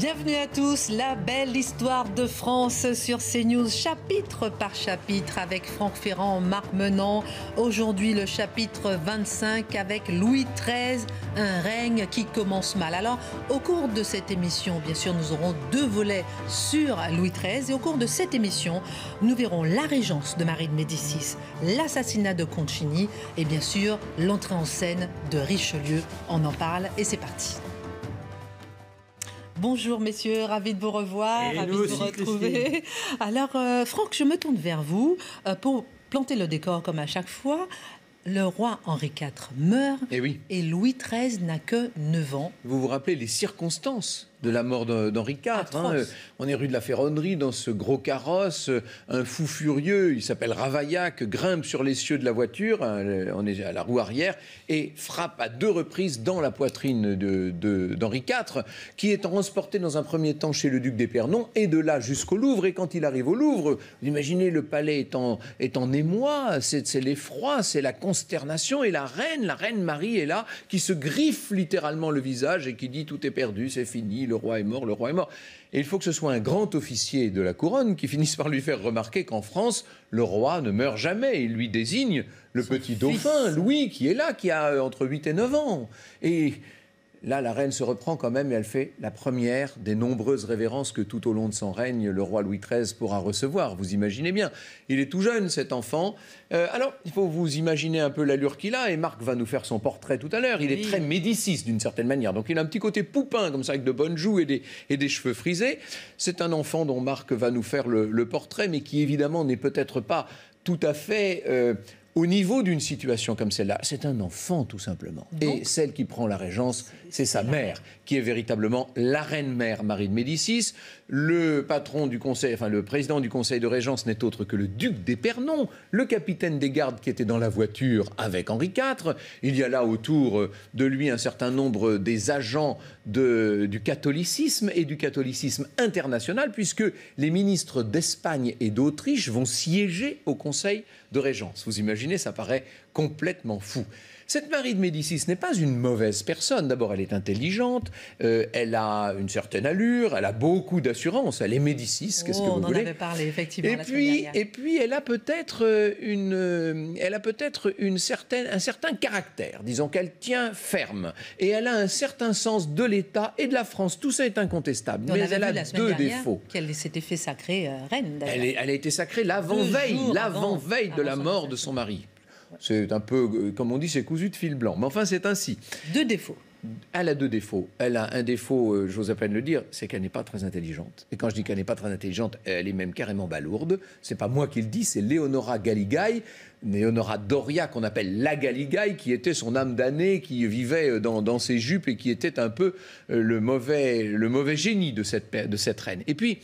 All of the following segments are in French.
Bienvenue à tous, la belle histoire de France sur CNews, chapitre par chapitre avec Franck Ferrand, Marc Menant. Aujourd'hui, le chapitre 25 avec Louis XIII, un règne qui commence mal. Alors, au cours de cette émission, bien sûr, nous aurons deux volets sur Louis XIII. Et au cours de cette émission, nous verrons la régence de Marie de Médicis, l'assassinat de Concini et bien sûr, l'entrée en scène de Richelieu. On en parle et c'est parti. Bonjour messieurs, ravi de vous revoir, ravi de vous retrouver. Alors euh, Franck, je me tourne vers vous euh, pour planter le décor comme à chaque fois. Le roi Henri IV meurt et, eh et Louis XIII n'a que 9 ans. Vous vous rappelez les circonstances de la mort d'Henri IV. Hein. On est rue de la Ferronnerie dans ce gros carrosse. Euh, un fou furieux, il s'appelle Ravaillac, grimpe sur les cieux de la voiture, hein, on est à la roue arrière, et frappe à deux reprises dans la poitrine d'Henri de, IV, qui est transporté dans un premier temps chez le duc d'Épernon, et de là jusqu'au Louvre. Et quand il arrive au Louvre, vous imaginez le palais est en, est en émoi, c'est l'effroi, c'est la consternation, et la reine, la reine Marie est là, qui se griffe littéralement le visage et qui dit tout est perdu, c'est fini, le roi est mort, le roi est mort. Et il faut que ce soit un grand officier de la couronne qui finisse par lui faire remarquer qu'en France, le roi ne meurt jamais. Il lui désigne le petit dauphin, Louis, qui est là, qui a euh, entre 8 et 9 ans. Et Là, la reine se reprend quand même et elle fait la première des nombreuses révérences que tout au long de son règne, le roi Louis XIII pourra recevoir. Vous imaginez bien, il est tout jeune, cet enfant. Euh, alors, il faut vous imaginer un peu l'allure qu'il a, et Marc va nous faire son portrait tout à l'heure. Il est très Médicis, d'une certaine manière. Donc, il a un petit côté poupin, comme ça, avec de bonnes joues et des, cheveux frisés. C'est un enfant dont Marc va nous faire le, portrait, mais qui, évidemment, n'est peut-être pas tout à fait... Euh, au niveau d'une situation comme celle-là, c'est un enfant tout simplement. et celle qui prend la régence, c'est sa mère, qui est véritablement la reine-mère Marie de Médicis. Le patron du conseil, enfin le président du conseil de régence n'est autre que le duc d'Épernon, le capitaine des gardes qui était dans la voiture avec Henri IV. Il y a là autour euh, de lui un certain nombre des agents du catholicisme et du catholicisme international, puisque les ministres d'Espagne et d'Autriche vont siéger au conseil de régence. Vous imaginez, ça paraît complètement fou. Cette Marie de Médicis n'est pas une mauvaise personne. D'abord, elle est intelligente, euh, elle a une certaine allure, elle a beaucoup d'assurance, elle est Médicis, qu'est-ce que oh, vous on en avait parlé, effectivement. Et, puis, et puis, euh, euh, elle a peut-être une, certaine, un certain caractère, disons qu'elle tient ferme. Et elle a un certain sens de l'État et de la France. Tout ça est incontestable. mais elle a deux défauts. Qu'elle s'était fait sacrée reine, elle, a été sacrée l'avant-veille, l'avant-veille de la mort de son mari. C'est un peu, euh, comme on dit, c'est cousu de fil blanc. Mais enfin, c'est ainsi. Deux défauts. Elle a deux défauts. Elle a un défaut, euh, j'ose à peine le dire, c'est qu'elle n'est pas très intelligente. Et quand je dis qu'elle n'est pas très intelligente, elle est même carrément balourde. C'est pas moi qui le dis, c'est Léonora Galigai, Léonora Doria, qu'on appelle la Galigai, qui était son âme damnée, qui vivait euh, dans, ses jupes et qui était un peu le mauvais, le mauvais génie de cette, de cette reine. Et puis,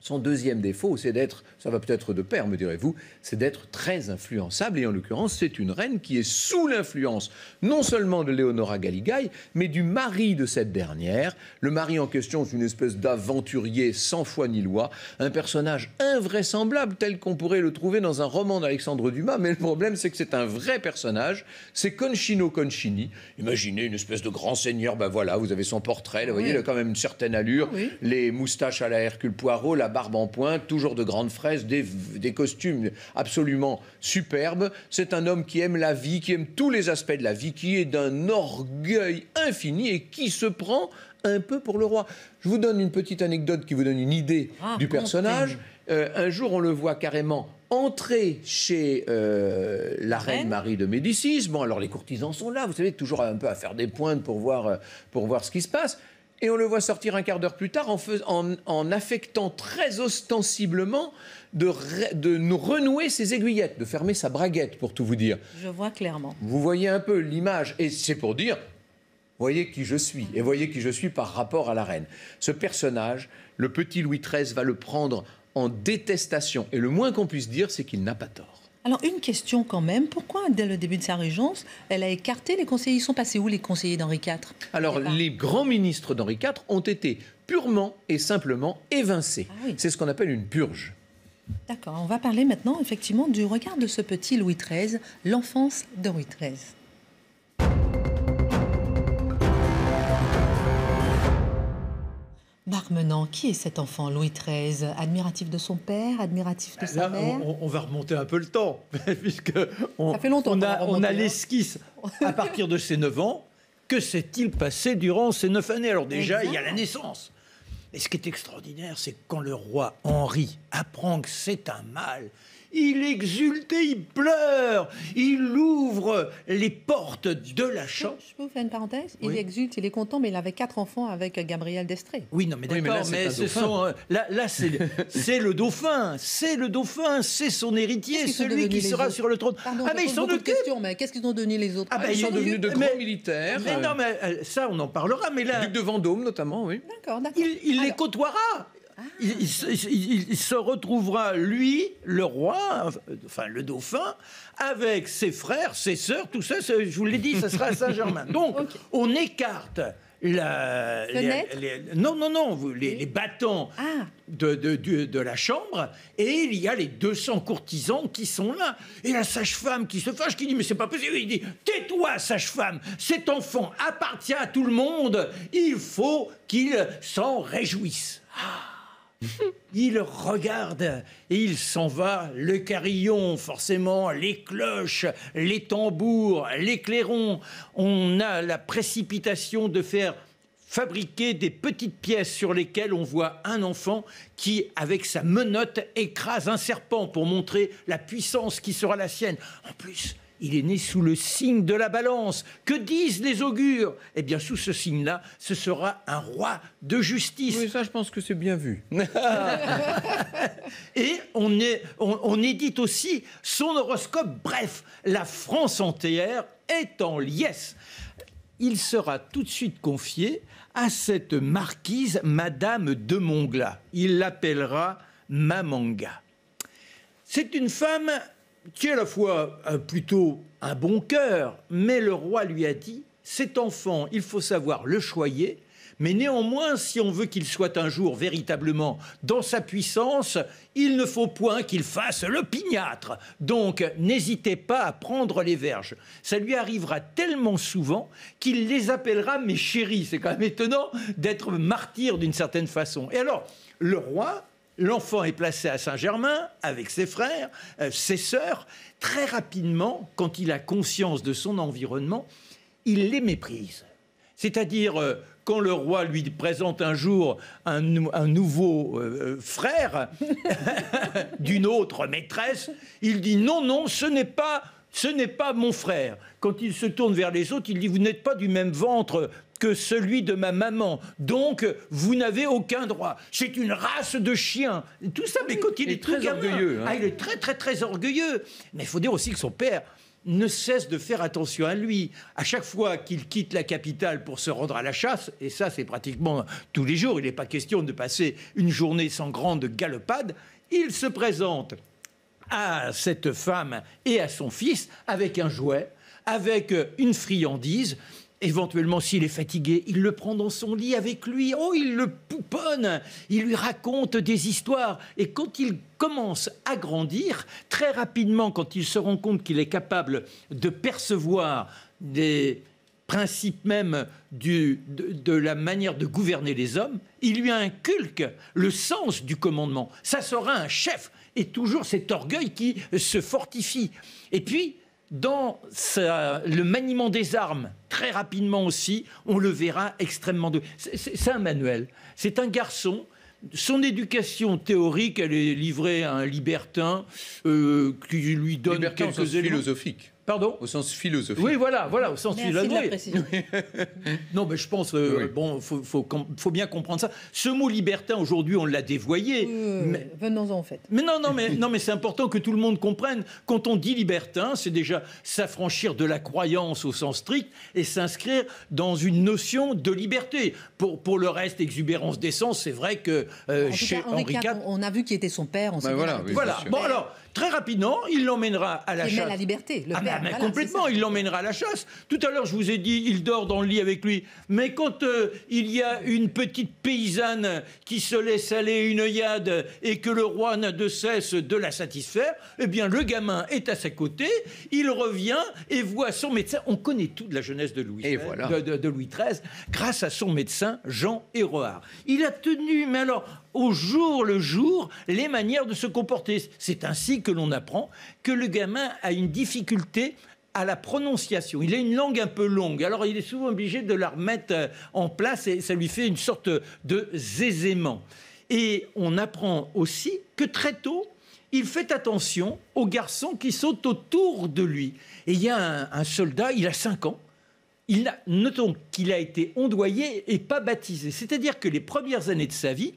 son deuxième défaut, c'est d'être, ça va peut-être de pair, me direz-vous, c'est d'être très influençable. Et en l'occurrence, c'est une reine qui est sous l'influence non seulement de Léonora Galigai, mais du mari de cette dernière. Le mari en question est une espèce d'aventurier sans foi ni loi, un personnage invraisemblable tel qu'on pourrait le trouver dans un roman d'Alexandre Dumas. Mais le problème, c'est que c'est un vrai personnage. C'est Conchino Conchini. Imaginez une espèce de grand seigneur. Ben voilà, vous avez son portrait. vous voyez, il a quand même une certaine allure. Les moustaches à la Hercule Poirot, la barbe en pointe, toujours de grandes fraises, des, costumes absolument superbes. C'est un homme qui aime la vie, qui aime tous les aspects de la vie, qui est d'un orgueil infini et qui se prend un peu pour le roi. Je vous donne une petite anecdote qui vous donne une idée ah, du personnage. Euh, un jour, on le voit carrément entrer chez euh, la reine, Marie de Médicis. Bon, alors les courtisans sont là, vous savez, toujours un peu à faire des pointes pour voir, euh, pour voir ce qui se passe et on le voit sortir un quart d'heure plus tard en, affectant très ostensiblement de, de renouer ses aiguillettes, de fermer sa braguette, pour tout vous dire. Je vois clairement. Vous voyez un peu l'image, et c'est pour dire, voyez qui je suis, et voyez qui je suis par rapport à la reine. Ce personnage, le petit Louis XIII va le prendre en détestation, et le moins qu'on puisse dire, c'est qu'il n'a pas tort. Alors une question quand même, pourquoi dès le début de sa régence, elle a écarté les conseillers Ils sont passés où les conseillers d'Henri IV Alors les grands ministres d'Henri IV ont été purement et simplement évincés. Ah C'est ce qu'on appelle une purge. D'accord, on va parler maintenant effectivement du regard de ce petit Louis XIII, l'enfance d'Henri XIII. Barmenant, qui est cet enfant, Louis XIII Admiratif de son père, admiratif de ah, sa mère on, va remonter un peu le temps, puisque on, on, a, l'esquisse hein. à partir de ses 9 ans. Que s'est-il passé durant ces 9 années Alors déjà, il y a la naissance. Et ce qui est extraordinaire, c'est quand le roi Henri apprend que c'est un mâle, il exulte il pleure. Il ouvre les portes de la chambre. – Je peux vous faire une parenthèse Il exulte, il est content, mais il avait quatre enfants avec Gabriel Destré. Oui, non, mais d'accord, mais, ce sont. Euh, là, c'est le dauphin. C'est le dauphin, c'est son héritier, celui qui sera sur le trône. ah, mais ils sont de questions, mais qu'est-ce qu'ils ont donné les autres ah, ben Ils sont devenus de grands militaires. Mais euh. non, mais euh, ça, on en parlera. Mais là. de Vendôme, notamment, oui. D'accord, d'accord. Il, il les côtoiera. Il, se retrouvera, lui, le roi, enfin le dauphin, avec ses frères, ses sœurs, tout ça, je vous l'ai dit, ça sera à Saint-Germain. Donc, on écarte la, les, non, non, non, les, les ah. de, de, la chambre, et il y a les 200 courtisans qui sont là. Et la sage-femme qui se fâche, qui dit Mais c'est pas possible. Il dit Tais-toi, sage-femme, cet enfant appartient à tout le monde, il faut qu'il s'en réjouisse. Ah. Il regarde et il s'en va. Le carillon, forcément, les cloches, les tambours, les clairons. On a la précipitation de faire fabriquer des petites pièces sur lesquelles on voit un enfant qui, avec sa menotte, écrase un serpent pour montrer la puissance qui sera la sienne. En plus, il est né sous le signe de la balance. Que disent les augures Eh bien, sous ce signe-là, ce sera un roi de justice. Oui, ça, je pense que c'est bien vu. Et on, est, on, on édite aussi son horoscope. Bref, la France entière est en liesse. Il sera tout de suite confié à cette marquise, Madame de Mongla. Il l'appellera Mamanga. C'est une femme qui est à la fois plutôt un bon cœur, mais le roi lui a dit, cet enfant, il faut savoir le choyer, mais néanmoins, si on veut qu'il soit un jour véritablement dans sa puissance, il ne faut point qu'il fasse le pignâtre. Donc, n'hésitez pas à prendre les verges. Ça lui arrivera tellement souvent qu'il les appellera mes chéris. C'est quand même étonnant d'être martyr d'une certaine façon. Et alors, le roi L'enfant est placé à Saint-Germain avec ses frères, euh, ses sœurs. Très rapidement, quand il a conscience de son environnement, il les méprise. C'est-à-dire, euh, quand le roi lui présente un jour un, nouveau euh, frère d'une autre maîtresse, il dit non, non, ce n'est pas ce n'est pas mon frère. Quand il se tourne vers les autres, il dit, vous n'êtes pas du même ventre que celui de ma maman. Donc, vous n'avez aucun droit. C'est une race de chiens. Tout ça, mais quand il, est, très orgueilleux. Hein. Ah, il est très, très, très orgueilleux. Mais il faut dire aussi que son père ne cesse de faire attention à lui. À chaque fois qu'il quitte la capitale pour se rendre à la chasse, et ça, c'est pratiquement tous les jours, il n'est pas question de passer une journée sans grande galopade, il se présente à cette femme et à son fils avec un jouet, avec euh, une friandise. Éventuellement, s'il est fatigué, il le prend dans son lit avec lui. Oh, il le pouponne, il lui raconte des histoires. Et quand il commence à grandir, très rapidement, quand il se rend compte qu'il est capable de percevoir des principes même de, de la manière de gouverner les hommes, il lui inculque le sens du commandement. Ça sera un chef, et toujours cet orgueil qui euh, se fortifie. Et puis, dans le maniement des armes, très rapidement aussi, on le verra extrêmement de C'est un manuel. C'est un garçon. Son éducation théorique, elle est livrée à un libertin euh, qui lui donne quelque quelques philosophique Pardon Au sens philosophique. Oui, voilà, voilà, au sens philosophique. non, mais je pense, euh, bon, faut, faut, bien comprendre ça. Ce mot libertin, aujourd'hui, on l'a dévoyé. Venons-en, en fait. Mais non, non, mais, non, mais c'est important que tout le monde comprenne. Quand on dit libertin, c'est déjà s'affranchir de la croyance au sens strict et s'inscrire dans une notion de liberté. Pour, le reste, exubérance d'essence, c'est vrai que euh, chez cas, On a vu qui était son père, ben voilà, ah, voilà. Bon, alors, Très rapidement, il l'emmènera à la chasse. Il la liberté, le ah, père. complètement, il l'emmènera à la chasse. Tout à l'heure, je vous ai dit, il dort dans le lit avec lui. Mais quand euh, il y a une petite paysanne qui se laisse aller une œillade et que le roi n'a de cesse de la satisfaire, eh bien, le gamin est à ses côtés, il revient et voit son médecin. On connaît tout de la jeunesse de Louis, et de, de Louis XIII grâce à son médecin Jean Héroard. Il a tenu, mais alors, au jour le jour les manières de se comporter. C'est ainsi que l'on apprend que le gamin a une difficulté à la prononciation. Il a une langue un peu longue, alors il est souvent obligé de la remettre euh, en place et ça lui fait une sorte de zézément. Et on apprend aussi que très tôt, il fait attention aux garçons qui sont autour de lui. Et il y a un, soldat, il a 5 ans, il notons qu'il a été ondoyé et pas baptisé. C'est-à-dire que les premières années de sa vie,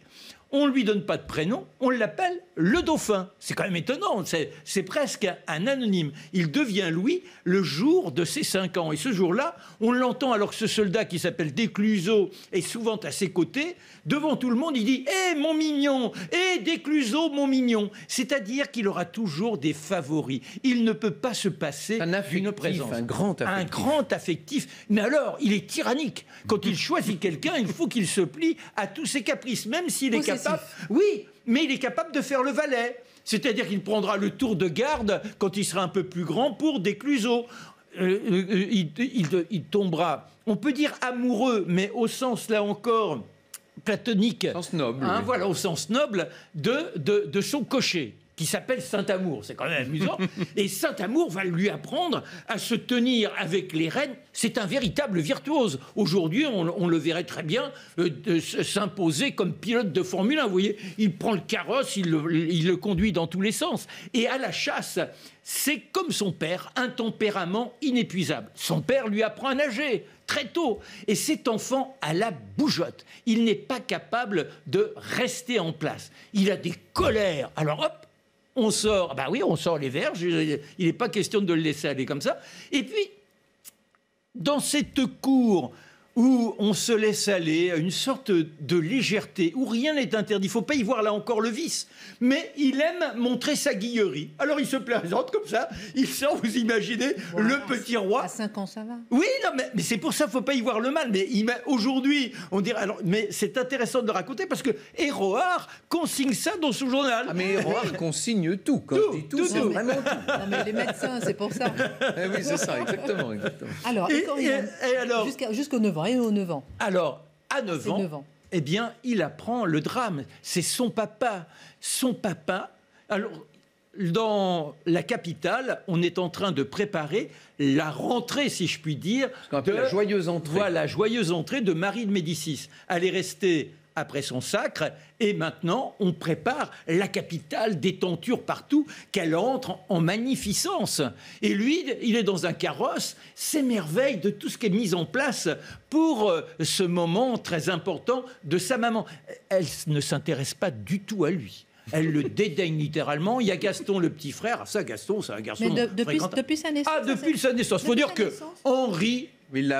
on ne lui donne pas de prénom, on l'appelle le dauphin. C'est quand même étonnant, c'est presque un anonyme. Il devient Louis le jour de ses cinq ans. Et ce jour-là, on l'entend alors que ce soldat qui s'appelle descluzeaux est souvent à ses côtés, devant tout le monde, il dit Eh mon mignon Eh descluzeaux, mon mignon !» C'est-à-dire qu'il aura toujours des favoris. Il ne peut pas se passer d'une présence. Un grand affectif. Un grand affectif. Mais alors, il est tyrannique. Quand il choisit quelqu'un, il faut qu'il se plie à tous ses caprices, même s'il est capable oui, mais il est capable de faire le valet. C'est-à-dire qu'il prendra le tour de garde quand il sera un peu plus grand pour des cluseaux. Euh, euh, euh, il, tombera, on peut dire amoureux, mais au sens, là encore, platonique. Au sens noble. Hein, voilà, au sens noble de, de son cocher qui s'appelle Saint-Amour. C'est quand même amusant. Et Saint-Amour va lui apprendre à se tenir avec les rênes. C'est un véritable virtuose. Aujourd'hui, on, le verrait très bien euh, s'imposer comme pilote de Formule 1. Vous voyez, il prend le carrosse, il le, conduit dans tous les sens. Et à la chasse, c'est comme son père, un inépuisable. Son père lui apprend à nager très tôt. Et cet enfant à la bougeotte. Il n'est pas capable de rester en place. Il a des colères. Alors hop, on sort, ah bah oui, on sort les verges, il n'est pas question de le laisser aller comme ça. Et puis, dans cette cour où on se laisse aller à une sorte de légèreté, où rien n'est interdit. Il ne faut pas y voir là encore le vice. Mais il aime montrer sa guillerie. Alors il se plaisante comme ça, il sort, vous imaginez, le petit roi. À 5 ans, ça va. Oui, non, mais, mais c'est pour ça qu'il ne faut pas y voir le mal. Mais aujourd'hui, on dirait. Alors, mais c'est intéressant de le raconter parce que Héroard consigne ça dans son journal. Ah, mais Héroard consigne tout. Quand tout, tout, Non, mais les médecins, c'est pour ça. Eh oui, c'est ça, exactement. Alors, et, jusqu'au 9 ans et aux 9 ans. Alors, à 9 ans, eh bien, il apprend le drame. C'est son papa. Son papa. Alors, dans la capitale, on est en train de préparer la rentrée, si je puis dire. la joyeuse entrée. Voilà, la joyeuse entrée de Marie de Médicis. Elle est restée après son sacre, et maintenant on prépare la capitale des tentures partout, qu'elle entre en magnificence. Et lui, il est dans un carrosse, s'émerveille de tout ce qui est mis en place pour euh, ce moment très important de sa maman. Elle ne s'intéresse pas du tout à lui. Elle le dédaigne littéralement. Il y a Gaston, le petit frère. Ah, ça, Gaston, c'est un garçon. depuis, depuis, sa naissance. Ah, depuis sa naissance. Il faut dire que Henri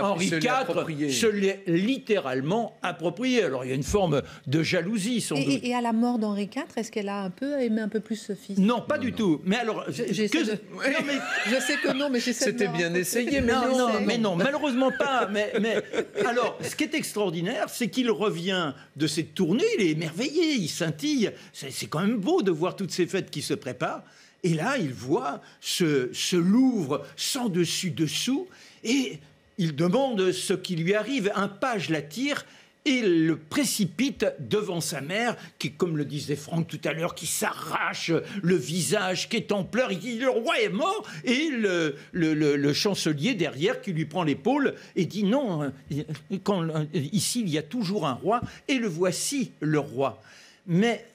Henri IV se l'est littéralement approprié. Alors il y a une forme de jalousie, sans et, Et à la mort d'Henri IV, est-ce qu'elle a un peu aimé un peu plus ce fils Non, pas du tout. Mais alors, que... mais... je sais que non, mais C'était bien essayé, mais non, mais non, malheureusement pas. Mais, alors, ce qui est extraordinaire, c'est qu'il revient de cette tournée, il est émerveillé, il scintille. C'est quand même beau de voir toutes ces fêtes qui se préparent. Et là, il voit ce, ce Louvre sans dessus dessous. Et il demande ce qui lui arrive. Un page l'attire et le précipite devant sa mère, qui, comme le disait Franck tout à l'heure, qui s'arrache le visage, qui est en pleurs, il dit le roi est mort, et le, chancelier derrière qui lui prend l'épaule et dit non, euh, euh, ici il y a toujours un roi, et le voici le roi. Mais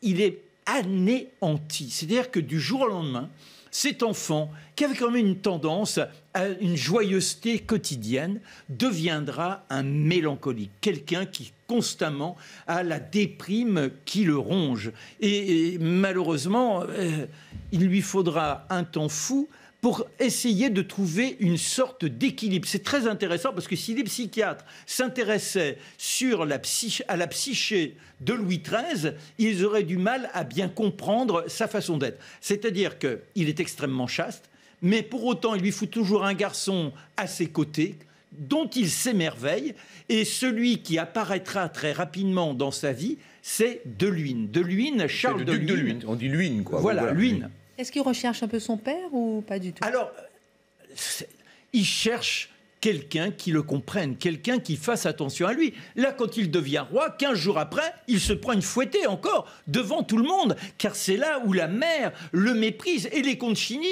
il est anéanti, c'est-à-dire que du jour au lendemain, cet enfant, qui avait quand même une tendance euh, une joyeuseté quotidienne, deviendra un mélancolique, quelqu'un qui constamment a la déprime qui le ronge. Et, malheureusement, euh, il lui faudra un temps fou pour essayer de trouver une sorte d'équilibre. C'est très intéressant parce que si les psychiatres s'intéressaient sur la à la psyché de Louis XIII, ils auraient du mal à bien comprendre sa façon d'être. C'est-à-dire qu'il est extrêmement chaste, mais pour autant, il lui faut toujours un garçon à ses côtés dont il s'émerveille, et celui qui apparaîtra très rapidement dans sa vie, c'est de Deluine, Charles le duc De Luynes. On dit Luynes, quoi. Voilà, voilà. Est-ce qu'il recherche un peu son père ou pas du tout Alors, il cherche quelqu'un qui le comprenne, quelqu'un qui fasse attention à lui. Là, quand il devient roi, 15 jours après, il se prend une fouettée encore devant tout le monde, car c'est là où la mère le méprise et les Concini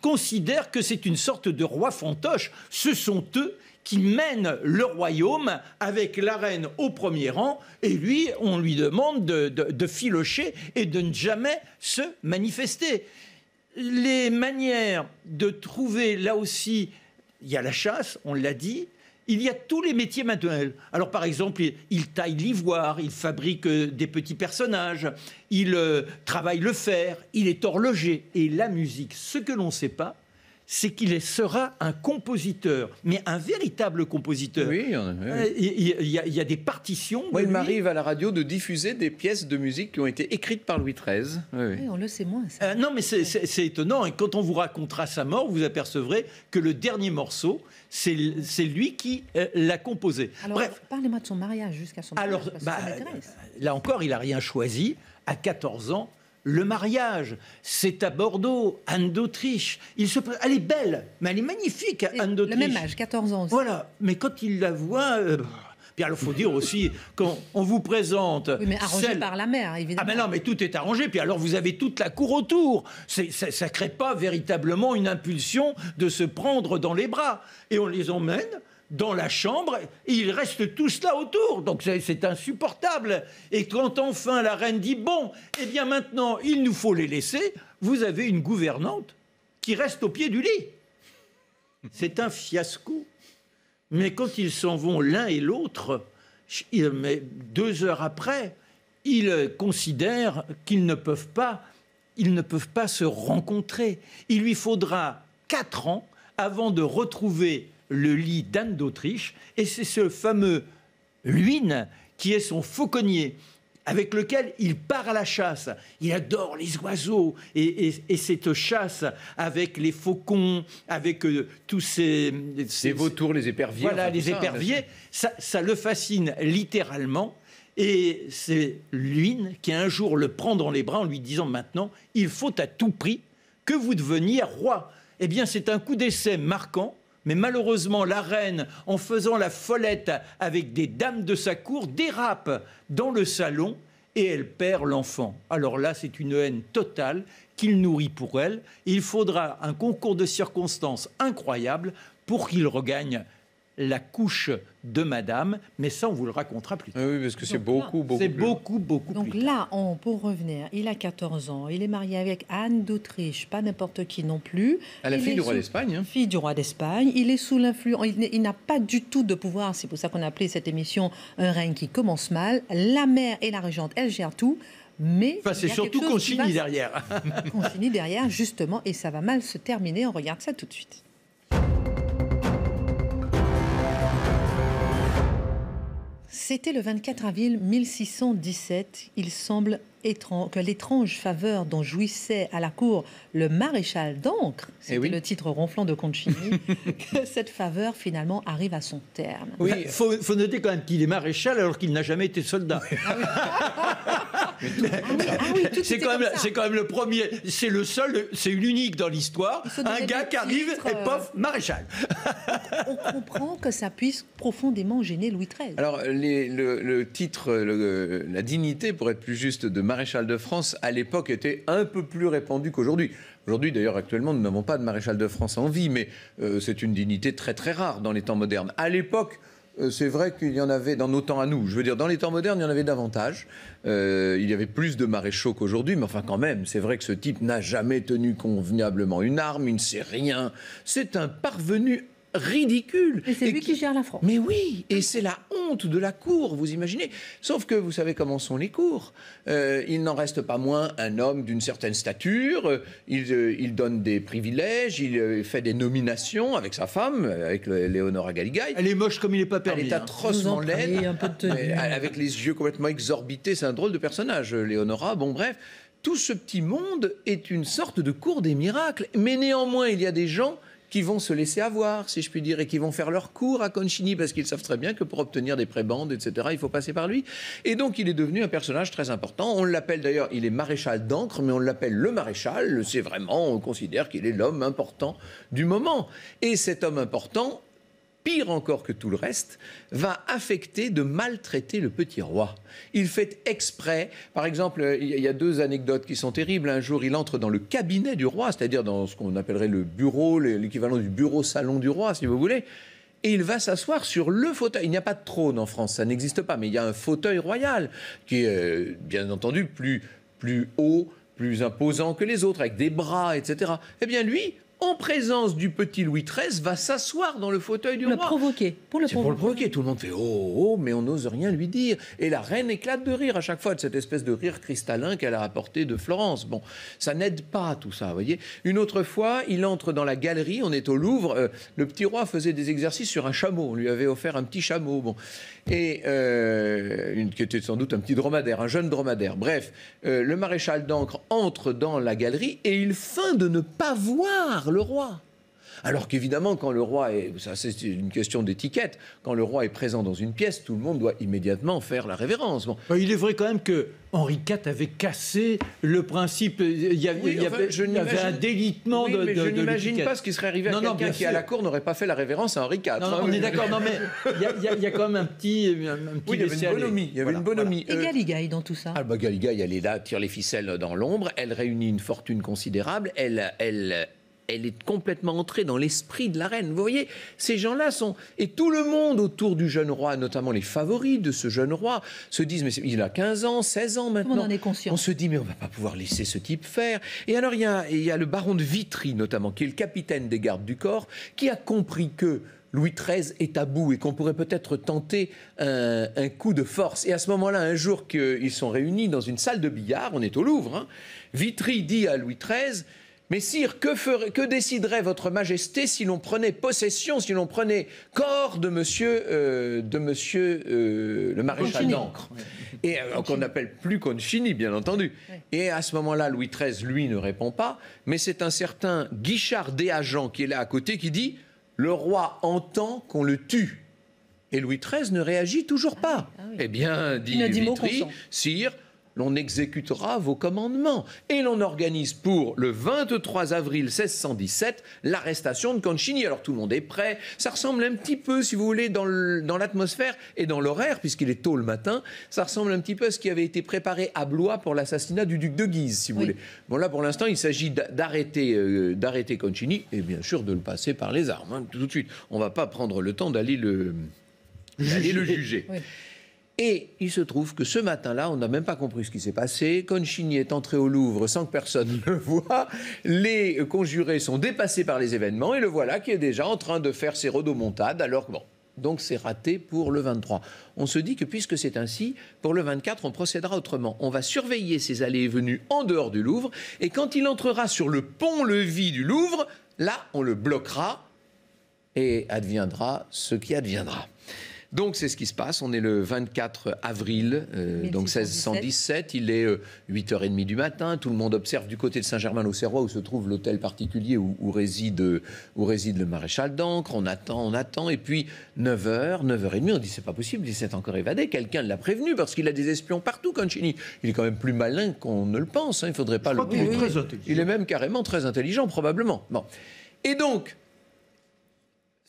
considèrent que c'est une sorte de roi fantoche. Ce sont eux qui mènent le royaume avec la reine au premier rang, et lui, on lui demande de, de filocher et de ne jamais se manifester. Les manières de trouver, là aussi, il y a la chasse, on l'a dit, il y a tous les métiers manuels. Alors, par exemple, il, taille l'ivoire, il fabrique euh, des petits personnages, il euh, travaille le fer, il est horloger. Et la musique, ce que l'on ne sait pas, c'est qu'il sera un compositeur, mais un véritable compositeur. Oui, euh, Il, y a, des partitions. il m'arrive à la radio de diffuser des pièces de musique qui ont été écrites par Louis XIII. Oui, on le sait moins. Euh, non, mais c'est étonnant. Et quand on vous racontera sa mort, vous apercevrez que le dernier morceau, c'est lui qui euh, l'a composé. Alors, Parlez-moi de son mariage jusqu'à son mariage. Alors, bah, là encore, il n'a rien choisi. À 14 ans, le mariage. C'est à Bordeaux, Anne d'Autriche. Elle est belle, mais elle est magnifique, Anne d'Autriche. Le même âge, 14 ans. Voilà, mais quand il la voit... Euh, bien, bah, il faut dire aussi quand on vous présente. mais arrangé par la mère, évidemment. Ah, mais non, mais tout est arrangé. Puis alors, vous avez toute la cour autour. Ça, ça crée pas véritablement une impulsion de se prendre dans les bras. Et on les emmène dans la chambre, et ils restent tous là autour. Donc c'est insupportable. Et quand enfin la reine dit bon, eh bien maintenant il nous faut les laisser, vous avez une gouvernante qui reste au pied du lit. C'est un fiasco. Mais quand ils s'en vont l'un et l'autre, deux heures après, ils considèrent qu'ils ne peuvent pas, ils ne peuvent pas se rencontrer. Il lui faudra quatre ans avant de retrouver le lit d'Anne d'Autriche, et c'est ce fameux Lüne qui est son fauconnier avec lequel il part à la chasse. Il adore les oiseaux et, cette chasse avec les faucons, avec euh, tous ces... Les vautours, les éperviers. Voilà, les ça, éperviers, hein, ça, le fascine littéralement. Et c'est Lüne qui un jour le prend dans les bras en lui disant maintenant, il faut à tout prix que vous deveniez roi. Eh bien, c'est un coup d'essai marquant mais malheureusement, la reine, en faisant la follette avec des dames de sa cour, dérape dans le salon et elle perd l'enfant. Alors là, c'est une haine totale qu'il nourrit pour elle. il faudra un concours de circonstances incroyable pour qu'il regagne la couche de madame, mais ça, on vous le racontera plus tard. Ah oui, parce que c'est beaucoup, beaucoup. C'est beaucoup, beaucoup. Donc là, on, pour revenir, il a 14 ans, il est marié avec Anne d'Autriche, pas n'importe qui non plus. À la fille du, roi d'Espagne. Hein. Fille du roi d'Espagne. Il est sous l'influence, il, n'a pas du tout de pouvoir, c'est pour ça qu'on a appelé cette émission Un règne qui commence mal. La mère et la régente, elles gèrent tout. Mais enfin, c'est surtout consigné derrière. finit derrière, justement, et ça va mal se terminer. On regarde ça tout de suite. C'était le 24 avril 1617, il semble que l'étrange faveur dont jouissait à la cour le maréchal d'Ancre, eh c'était le titre ronflant de Concini, que cette faveur finalement arrive à son terme. Oui, il faut, noter quand même qu'il est maréchal alors qu'il n'a jamais été soldat. Ah ah c'est quand, même le premier, c'est le seul, c'est l'unique unique dans l'histoire. Un gars qui arrive et euh, pof, maréchal. On comprend que ça puisse profondément gêner Louis XIII. Alors, le, le, titre, la dignité, pour être plus juste, de maréchal de France, à l'époque, était un peu plus répandu qu'aujourd'hui. Aujourd'hui, d'ailleurs, actuellement, nous n'avons pas de maréchal de France en vie, mais euh, c'est une dignité très très rare dans les temps modernes. À l'époque, euh, c'est vrai qu'il y en avait dans nos temps à nous. Je veux dire, dans les temps modernes, il y en avait davantage. Euh, il y avait plus de maréchaux qu'aujourd'hui, mais enfin quand même, c'est vrai que ce type n'a jamais tenu convenablement une arme, il ne sait rien. C'est un parvenu ridicule. Et c'est lui qui... gère la France. Mais oui, et c'est la honte de la Cour, vous imaginez. Sauf que vous savez comment sont les cours. Euh, il n'en reste pas moins un homme d'une certaine stature. Euh, euh, il, donne des privilèges, il fait des nominations avec sa femme, avec Léonora Galigai. Elle est moche comme il n'est pas permis. Elle est hein. atrocement hein. laide, avec les yeux complètement exorbités. C'est un drôle de personnage, Léonora. Bon, bref. Tout ce petit monde est une sorte de cour des miracles. Mais néanmoins, il y a des gens qui vont se laisser avoir, si je puis dire, et qui vont faire leur cours à Conchini, parce qu'ils savent très bien que pour obtenir des prébandes, etc., il faut passer par lui. Et donc, il est devenu un personnage très important. On l'appelle d'ailleurs, il est maréchal d'encre, mais on l'appelle le maréchal. C'est vraiment, on considère qu'il est l'homme important du moment. Et cet homme important, pire encore que tout le reste, va affecter de maltraiter le petit roi. Il fait exprès, par exemple, il y a deux anecdotes qui sont terribles. Un jour, il entre dans le cabinet du roi, c'est-à-dire dans ce qu'on appellerait le bureau, l'équivalent du bureau-salon du roi, si vous voulez. Et il va s'asseoir sur le fauteuil. Il n'y a pas de trône en France, ça n'existe pas, mais il y a un fauteuil royal qui est euh, bien entendu plus, plus haut, plus imposant que les autres, avec des bras, etc. Eh bien, lui, en présence du petit Louis XIII, va s'asseoir dans le fauteuil du roi. pour le provoquer. Pour le provoquer. Tout le monde fait oh, oh, oh, mais on n'ose rien lui dire. Et la reine éclate de rire à chaque fois de cette espèce de rire cristallin qu'elle a apporté de Florence. Bon, ça n'aide pas tout ça, vous voyez. Une autre fois, il entre dans la galerie, on est au Louvre. Euh, le petit roi faisait des exercices sur un chameau. On lui avait offert un petit chameau. Bon. Et euh, une, qui était sans doute un petit dromadaire, un jeune dromadaire. Bref, euh, le maréchal d'Ancre entre dans la galerie et il feint de ne pas voir le roi. Alors qu'évidemment, quand le roi est, ça c'est une question d'étiquette, quand le roi est présent dans une pièce, tout le monde doit immédiatement faire la révérence. Bon. Bah, il est vrai quand même que Henri IV avait cassé le principe. Il y avait, un délitement de, mais Je n'imagine pas ce qui serait arrivé à quelqu'un qui, à la cour, n'aurait pas fait la révérence à Henri IV. Hein. on est d'accord, non, mais il y, a quand même un petit. il y avait une bonhomie. Il y avait une bonhomie. Et euh, Galigaï dans tout ça ah, bah, elle est là, tire les ficelles dans l'ombre, elle réunit une fortune considérable, elle, elle, elle est complètement entrée dans l'esprit de la reine. Vous voyez, ces gens-là sont... Et tout le monde autour du jeune roi, notamment les favoris de ce jeune roi, se disent, mais il a 15 ans, 16 ans maintenant. On en est conscient. On se dit, mais on va pas pouvoir laisser ce type faire. Et alors, il y a, le baron de Vitry, notamment, qui est le capitaine des gardes du corps, qui a compris que... Louis XIII est à bout et qu'on pourrait peut-être tenter un, coup de force. Et à ce moment-là, un jour qu'ils sont réunis dans une salle de billard, on est au Louvre, hein, Vitry dit à Louis XIII mais sire, que, déciderait votre majesté si l'on prenait possession, si l'on prenait corps de monsieur, euh, euh, le maréchal d'Ancre Et euh, qu'on n'appelle plus Conchini, bien entendu. Et à ce moment-là, Louis XIII, lui, ne répond pas. Mais c'est un certain Guichard Agents qui est là à côté qui dit Le roi entend qu'on le tue. Et Louis XIII ne réagit toujours pas. Ah eh bien, dit, dit Vitry, sire, l'on exécutera vos commandements. Et l'on organise pour le 23 avril 1617 l'arrestation de Concini. Alors tout le monde est prêt. Ça ressemble un petit peu, si vous voulez, dans l'atmosphère et dans l'horaire, puisqu'il est tôt le matin, ça ressemble un petit peu à ce qui avait été préparé à Blois pour l'assassinat du duc de Guise, si vous voulez. Bon, là, pour l'instant, il s'agit d'arrêter euh, Concini et bien sûr de le passer par les armes, hein, tout de suite. On ne va pas prendre le temps d'aller le, juger. Et il se trouve que ce matin-là, on n'a même pas compris ce qui s'est passé. Conchigny est entré au Louvre sans que personne ne le voie. Les conjurés sont dépassés par les événements et le voilà qui est déjà en train de faire ses redomontades alors bon. Donc c'est raté pour le 23. On se dit que puisque c'est ainsi, pour le 24, on procédera autrement. On va surveiller ses allées et venues en dehors du Louvre et quand il entrera sur le pont-levis du Louvre, là, on le bloquera et adviendra ce qui adviendra. Donc c'est ce qui se passe. On est le 24 avril, euh, donc 1617. Il est 8h30 euh, du matin. Tout le monde observe du côté de Saint-Germain-l'Auxerrois où se trouve l'hôtel particulier où, réside, le maréchal d'Ancre. On attend, on attend. Et puis 9h, 9h30, on dit c'est pas possible, il s'est encore évadé. Quelqu'un l'a prévenu parce qu'il a des espions partout, Concini. Il est quand même plus malin qu'on ne le pense. Hein. Il faudrait pas le. Crois il, est il est même carrément très intelligent, probablement. Bon. Et donc,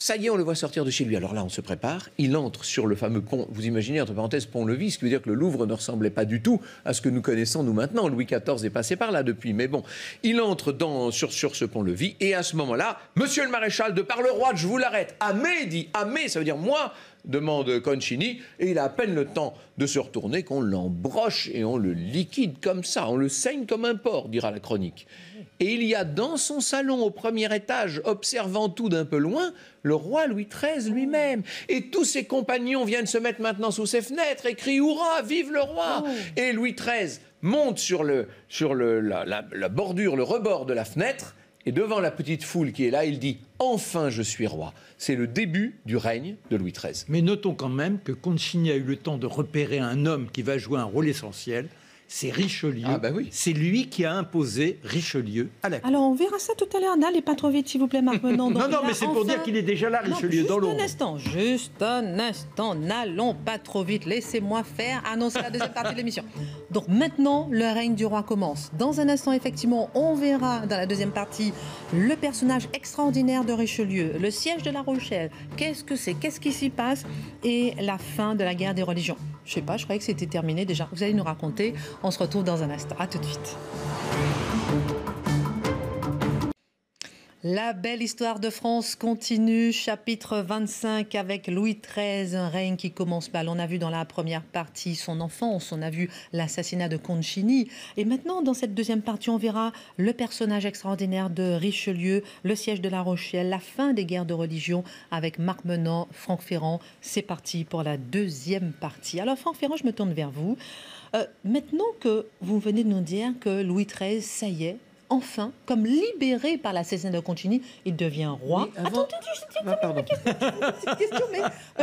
ça y est, on le voit sortir de chez lui. Alors là, on se prépare. Il entre sur le fameux pont, vous imaginez, entre parenthèses, pont-levis, ce qui veut dire que le Louvre ne ressemblait pas du tout à ce que nous connaissons nous maintenant. Louis XIV est passé par là depuis. Mais bon, il entre sur, sur ce pont-levis et à ce moment-là, Monsieur le Maréchal, de par le roi, je vous l'arrête. Amé, dit Amé, ça veut dire moi, demande Concini, et il a à peine le temps de se retourner qu'on l'embroche et on le liquide comme ça, on le saigne comme un porc, dira la chronique. Et il y a dans son salon au premier étage, observant tout d'un peu loin, le roi Louis XIII lui-même. Et tous ses compagnons viennent se mettre maintenant sous ses fenêtres et crient Hurrah, vive le roi oh. Et Louis XIII monte sur, le, sur la, la bordure, le rebord de la fenêtre. Et devant la petite foule qui est là, il dit Enfin, je suis roi. C'est le début du règne de Louis XIII. Mais notons quand même que Concini a eu le temps de repérer un homme qui va jouer un rôle essentiel c'est Richelieu. Ah bah oui. C'est lui qui a imposé Richelieu à la Alors on verra ça tout à l'heure. N'allez pas trop vite, s'il vous plaît, Marc non, non, mais c'est pour dire qu'il est déjà là, Richelieu, dans l'ombre. un instant, juste un instant. N'allons pas trop vite. Laissez-moi faire annoncer la deuxième partie de l'émission. Donc maintenant, le règne du roi commence. Dans un instant, effectivement, on verra dans la deuxième partie le personnage extraordinaire de Richelieu, le siège de La Rochelle. Qu'est-ce que c'est Qu'est-ce qui s'y passe Et la fin de la guerre des religions. Je sais pas, je croyais que c'était terminé déjà. Vous allez nous raconter. On se retrouve dans un instant. A tout de suite. La belle histoire de France continue, chapitre 25 avec Louis XIII, un règne qui commence mal. On a vu dans la première partie son enfance, on a vu l'assassinat de Concini. Et maintenant, dans cette deuxième partie, on verra le personnage extraordinaire de Richelieu, le siège de La Rochelle, la fin des guerres de religion avec Marc Menant, Franck Ferrand. C'est parti pour la deuxième partie. Alors Franck Ferrand, je me tourne vers vous maintenant que vous venez de nous dire que Louis XIII, ça y est, enfin, comme libéré par la César de Contigny, il devient roi. avant... Attends,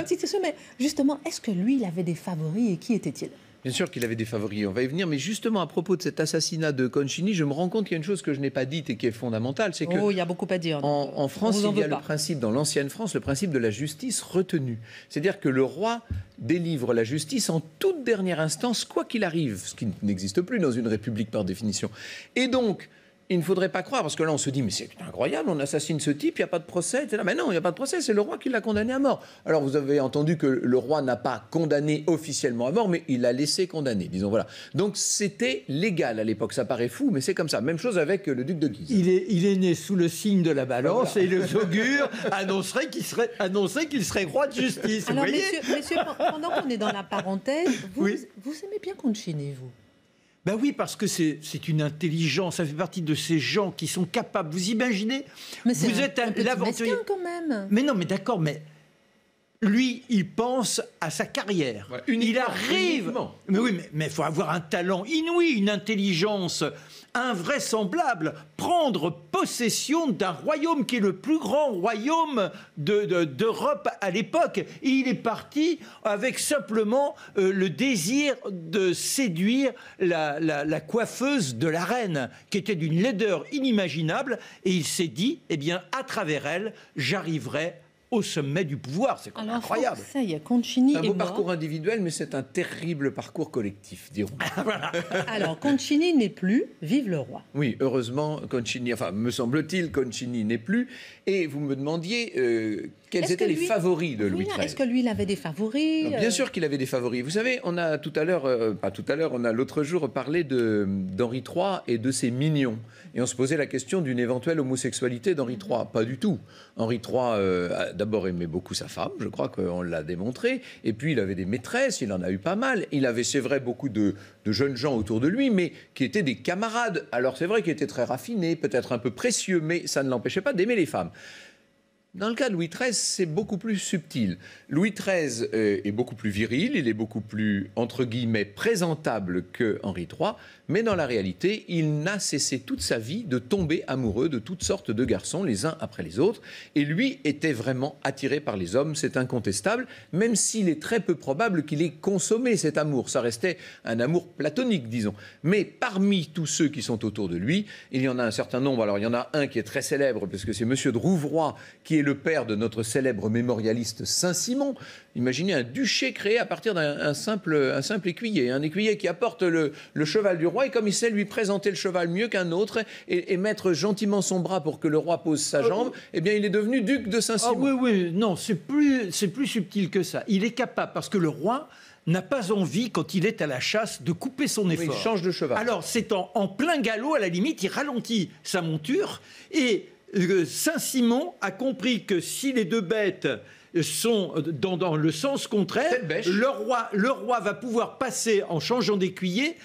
question, mais, justement, est-ce que lui, il avait des favoris et qui était-il Bien sûr qu'il avait des favoris, on va y venir. Mais justement, à propos de cet assassinat de Concini, je me rends compte qu'il y a une chose que je n'ai pas dite et qui est fondamentale. C'est que. Oh, il y a beaucoup à dire. En, France, il y a le principe, dans l'ancienne France, le principe de la justice retenue. C'est-à-dire que le roi délivre la justice en toute dernière instance, quoi qu'il arrive, ce qui n'existe plus dans une république par définition. Et donc, il ne faudrait pas croire, parce que là on se dit, mais c'est incroyable, on assassine ce type, il n'y a pas de procès, etc. Mais non, il n'y a pas de procès, c'est le roi qui l'a condamné à mort. Alors vous avez entendu que le roi n'a pas condamné officiellement à mort, mais il l'a laissé condamner, disons voilà. Donc c'était légal à l'époque, ça paraît fou, mais c'est comme ça. Même chose avec euh, le duc de Guise. Il est, né sous le signe de la balance et les augures annoncerait qu'il serait, roi de justice. Alors, monsieur, pendant qu'on est dans la parenthèse, vous, vous aimez bien chinez, vous ben oui, parce que c'est une intelligence, ça fait partie de ces gens qui sont capables. Vous imaginez mais Vous êtes un, peu l'aventurier. quand même. Mais non, mais d'accord, mais lui, il pense à sa carrière. il arrive. Mais oui, mais il faut avoir un talent inouï, une intelligence, invraisemblable prendre possession d'un royaume qui est le plus grand royaume d'Europe à l'époque. il est parti avec simplement euh, le désir de séduire la, la, coiffeuse de la reine, qui était d'une laideur inimaginable. Et il s'est dit, eh bien, à travers elle, j'arriverai sommet du pouvoir. C'est incroyable. Ça, il y a Concini. C'est un beau parcours individuel, mais c'est un terrible parcours collectif, dirons. Ah, Alors, Concini n'est plus. Vive le roi. Oui, heureusement, Concini, enfin, me semble-t-il, Concini n'est plus. Et vous me demandiez euh, quels étaient les favoris de Louis XIII. Est-ce que lui, il avait des favoris Bien euh sûr qu'il avait des favoris. Vous savez, on a tout à l'heure, euh, pas tout à l'heure, on a l'autre jour parlé d'Henri III et de ses mignons. Et on se posait la question d'une éventuelle homosexualité d'Henri III. Pas du tout. Henri III, euh, a d'abord, aimé beaucoup sa femme, je crois qu'on l'a démontré. Et puis, il avait des maîtresses, il en a eu pas mal. Il avait, c'est vrai, beaucoup de, de jeunes gens autour de lui, mais qui étaient des camarades. Alors, c'est vrai qu'il était très raffiné, peut-être un peu précieux, mais ça ne l'empêchait pas d'aimer les femmes. Dans le cas de Louis XIII, c'est beaucoup plus subtil. Louis XIII euh, est beaucoup plus viril, il est beaucoup plus, entre guillemets, présentable que Henri III, mais dans la réalité, il n'a cessé toute sa vie de tomber amoureux de toutes sortes de garçons, les uns après les autres, et lui était vraiment attiré par les hommes, c'est incontestable, même s'il est très peu probable qu'il ait consommé cet amour, ça restait un amour platonique, disons. Mais parmi tous ceux qui sont autour de lui, il y en a un certain nombre, alors il y en a un qui est très célèbre, parce que c'est Monsieur de Rouvroy qui est le père de notre célèbre mémorialiste Saint-Simon. Imaginez un duché créé à partir d'un simple, un simple écuyer, un écuyer qui apporte le, cheval du roi, et comme il sait lui présenter le cheval mieux qu'un autre, et, mettre gentiment son bras pour que le roi pose sa euh, jambe, eh bien il est devenu duc de ah Saint-Simon. oui, oui, non, c'est plus, subtil que ça. Il est capable, parce que le roi n'a pas envie, quand il est à la chasse, de couper son effort. il change de cheval. Alors, c'est en, plein galop, à la limite, il ralentit sa monture et Saint-Simon a compris que si les deux bêtes sont dans, le sens contraire, le roi, le roi va pouvoir passer en changeant d'écuyer,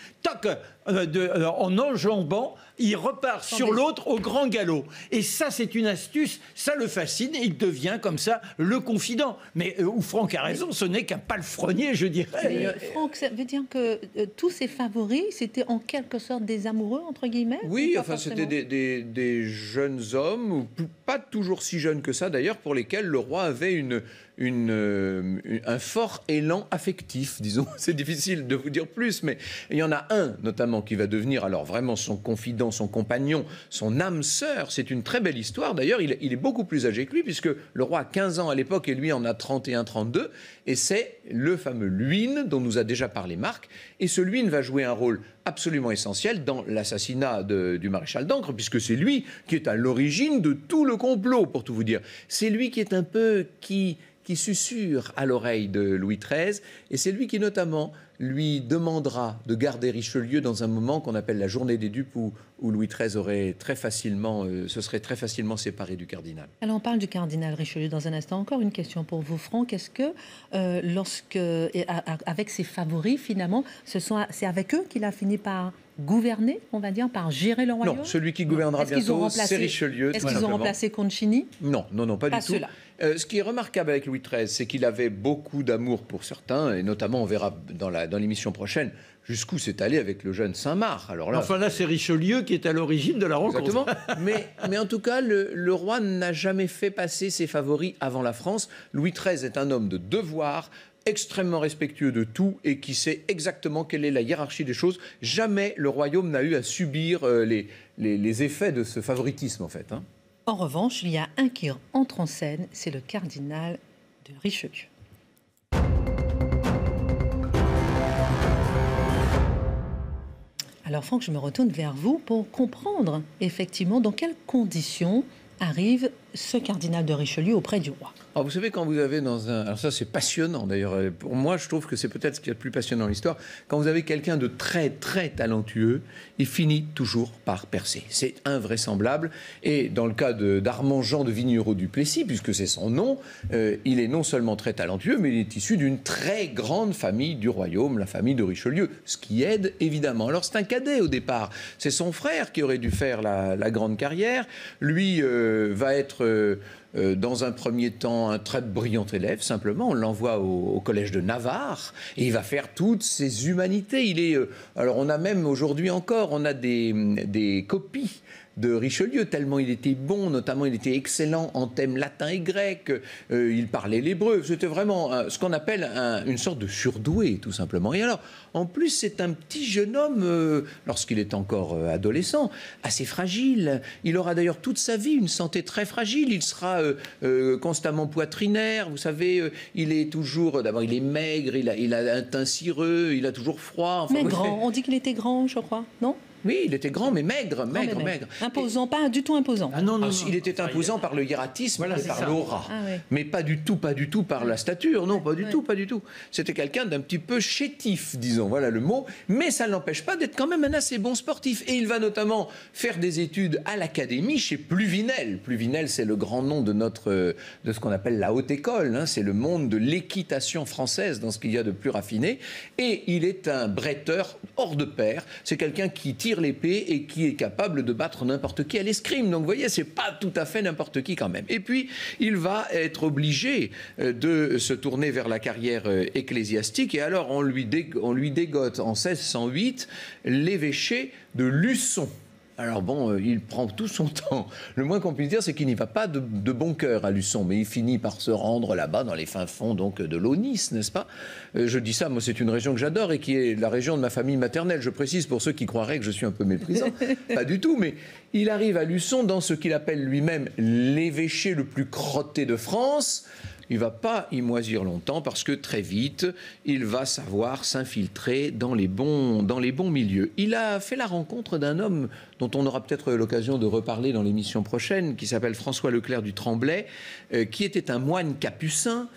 euh, euh, en enjambant il repart sur l'autre au grand galop. Et ça, c'est une astuce, ça le fascine, et il devient comme ça le confident. Mais euh, où Franck a raison, ce n'est qu'un palefrenier, je dirais. Euh, Franck, ça veut dire que euh, tous ses favoris, c'était en quelque sorte des amoureux, entre guillemets Oui, enfin, c'était des, des, jeunes hommes, pas toujours si jeunes que ça d'ailleurs, pour lesquels le roi avait une, euh, une, un fort élan affectif, disons. C'est difficile de vous dire plus, mais il y en a un notamment qui va devenir alors vraiment son confident, son compagnon, son âme sœur. C'est une très belle histoire. D'ailleurs, il, est beaucoup plus âgé que lui, puisque le roi a 15 ans à l'époque et lui en a 31-32. Et c'est le fameux Luyne dont nous a déjà parlé Marc. Et ce là va jouer un rôle absolument essentiel dans l'assassinat du maréchal d'Ancre, puisque c'est lui qui est à l'origine de tout le complot, pour tout vous dire. C'est lui qui est un peu qui qui susurre à l'oreille de Louis XIII, et c'est lui qui notamment lui demandera de garder Richelieu dans un moment qu'on appelle la journée des dupes où, Louis XIII aurait très facilement, euh, se serait très facilement séparé du cardinal. Alors on parle du cardinal Richelieu dans un instant. Encore une question pour vous, Franck. Est-ce que euh, lorsque, avec ses favoris finalement, c'est avec eux qu'il a fini par Gouverner, on va dire, par gérer le royaume Non, celui qui gouvernera bientôt, c'est Richelieu. Est-ce qu'ils ont remplacé Concini Non, non, non, pas, du tout. Euh, ce qui est remarquable avec Louis XIII, c'est qu'il avait beaucoup d'amour pour certains, et notamment, on verra dans l'émission dans prochaine, jusqu'où c'est allé avec le jeune Saint-Marc. enfin là, c'est Richelieu qui est à l'origine de la rencontre. Exactement. mais, mais en tout cas, le, le roi n'a jamais fait passer ses favoris avant la France. Louis XIII est un homme de devoir, extrêmement respectueux de tout et qui sait exactement quelle est la hiérarchie des choses. Jamais le royaume n'a eu à subir euh, les, les, effets de ce favoritisme, en fait. Hein. En revanche, il y a un qui entre en scène, c'est le cardinal de Richelieu. Alors Franck, je me retourne vers vous pour comprendre effectivement dans quelles conditions arrive ce cardinal de Richelieu auprès du roi. vous savez, quand vous avez dans un... Alors ça c'est passionnant d'ailleurs. Pour moi, je trouve que c'est peut-être ce qui est le plus passionnant dans l'histoire. Quand vous avez quelqu'un de très très talentueux, il finit toujours par percer. C'est invraisemblable. Et dans le cas d'Armand Jean de Vignereau du Plessis, puisque c'est son nom, euh, il est non seulement très talentueux, mais il est issu d'une très grande famille du royaume, la famille de Richelieu, ce qui aide évidemment. Alors c'est un cadet au départ. C'est son frère qui aurait dû faire la, grande carrière. Lui euh, va être euh, euh, dans un premier temps, un très brillant élève, simplement. On l'envoie au, collège de Navarre et il va faire toutes ses humanités. Il est, euh, alors, on a même aujourd'hui encore, on a des copies de Richelieu, tellement il était bon, notamment il était excellent en thèmes latin et grec, euh, il parlait l'hébreu, c'était vraiment ce qu'on appelle une sorte de surdoué, tout simplement. Et alors, en plus, c'est un petit jeune homme, euh, lorsqu'il est encore euh, adolescent, assez fragile. Il aura d'ailleurs toute sa vie une santé très fragile, il sera constamment poitrinaire, vous savez, il est toujours, d'abord il est maigre, il a, un teint cireux, il a toujours froid. Mais grand, on dit qu'il était grand, je crois, non oui, il était grand, mais maigre, maigre, maigre. Imposant, pas du tout imposant. Ah non, non, ah, il était imposant par le hiératisme et par l'aura. Ah mais pas du tout, pas du tout par la stature, non, pas du tout, pas du tout. C'était quelqu'un d'un petit peu chétif, disons, voilà le mot. Mais ça ne l'empêche pas d'être quand même un assez bon sportif. Et il va notamment faire des études à l'académie chez Pluvinel. Pluvinel, c'est le grand nom de, notre, euh, de ce qu'on appelle la haute école. Hein. C'est le monde de l'équitation française dans ce qu'il y a de plus raffiné. Et il est un bretteur hors de pair. C'est quelqu'un qui tire l'épée et qui est capable de battre n'importe qui à l'escrime. Donc vous voyez, c'est pas tout à fait n'importe qui quand même. Et puis, il va être obligé euh, de se tourner vers la carrière euh, ecclésiastique et alors on lui, on lui dégote en 1608 l'évêché de Luçon. Alors bon, euh, il prend tout son temps. Le moins qu'on puisse dire, c'est qu'il n'y va pas de, bon cœur à Luçon, mais il finit par se rendre là-bas, dans les fins fonds donc de l'Aunis, n'est-ce pas euh, Je dis ça, moi, c'est une région que j'adore et qui est la région de ma famille maternelle. Je précise pour ceux qui croiraient que je suis un peu méprisant, pas du tout, mais il arrive à Luçon dans ce qu'il appelle lui-même l'évêché le plus crotté de France il ne va pas y moisir longtemps parce que très vite, il va savoir s'infiltrer dans les bons dans les bons milieux. Il a fait la rencontre d'un homme dont on aura peut-être l'occasion de reparler dans l'émission prochaine, qui s'appelle François Leclerc du Tremblay, euh, qui était un moine capucin.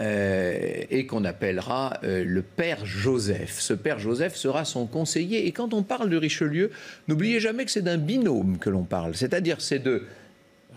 Euh, et qu'on appellera euh, le Père Joseph. Ce Père Joseph sera son conseiller. Et quand on parle de Richelieu, n'oubliez jamais que c'est d'un binôme que l'on parle. C'est-à-dire, c'est de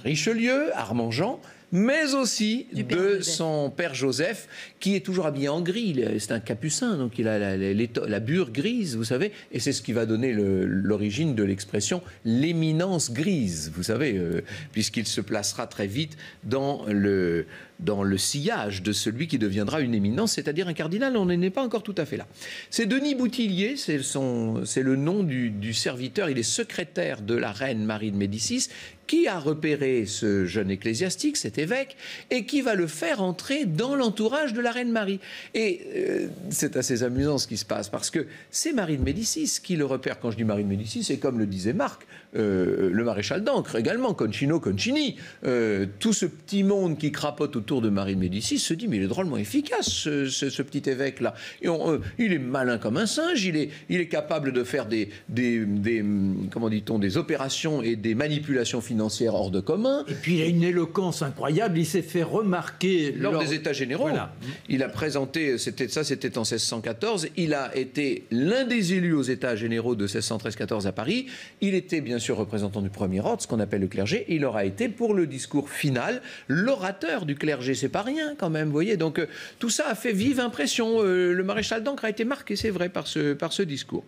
Richelieu, Armand Jean, mais aussi de son père Joseph, qui est toujours habillé en gris. C'est un capucin, donc il a la, bure grise, vous savez, et c'est ce qui va donner l'origine de l'expression l'éminence grise, vous savez, euh, puisqu'il se placera très vite dans le, dans le sillage de celui qui deviendra une éminence, c'est-à-dire un cardinal. On n'est pas encore tout à fait là. C'est Denis Boutillier, c'est le nom du, du, serviteur. Il est secrétaire de la reine Marie de Médicis, qui a repéré ce jeune ecclésiastique, évêque et qui va le faire entrer dans l'entourage de la reine Marie. Et euh, c'est assez amusant ce qui se passe parce que c'est Marie de Médicis qui le repère. Quand je dis Marie de Médicis, c'est comme le disait Marc, euh, le maréchal d'Ancre également, Concino, Concini. Euh, tout ce petit monde qui crapote autour de Marie de Médicis se dit mais il est drôlement efficace ce, petit évêque-là. Euh, il est malin comme un singe, il est, il est capable de faire des, des, hum, comment dit-on, des opérations et des manipulations financières hors de commun. Et puis il a une éloquence incroyable, il s'est fait remarquer lors, des États généraux. Il a présenté, c'était ça, c'était en 1614, il a été l'un des élus aux États généraux de 1613-14 à Paris. Il était bien sûr sur représentant du premier ordre, ce qu'on appelle le clergé. Il aura été pour le discours final l'orateur du clergé. C'est pas rien quand même, vous voyez. Donc euh, tout ça a fait vive impression. Euh, le maréchal d'Ancre a été marqué, c'est vrai, par ce, par ce discours.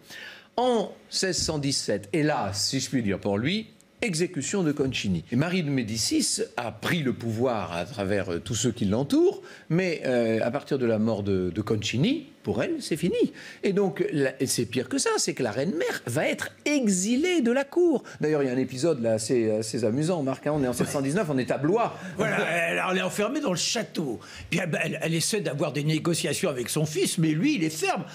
En 1617, hélas, si je puis dire pour lui, exécution de Concini. Et Marie de Médicis a pris le pouvoir à travers euh, tous ceux qui l'entourent, mais euh, à partir de la mort de, Concini, pour elle, c'est fini. Et donc, c'est pire que ça, c'est que la reine-mère va être exilée de la cour. D'ailleurs, il y a un épisode là assez, assez amusant, Marc, hein, on est en 719, on est à Blois. Voilà, elle, est enfermée dans le château. Puis elle essaie d'avoir des négociations avec son fils, mais lui, il est ferme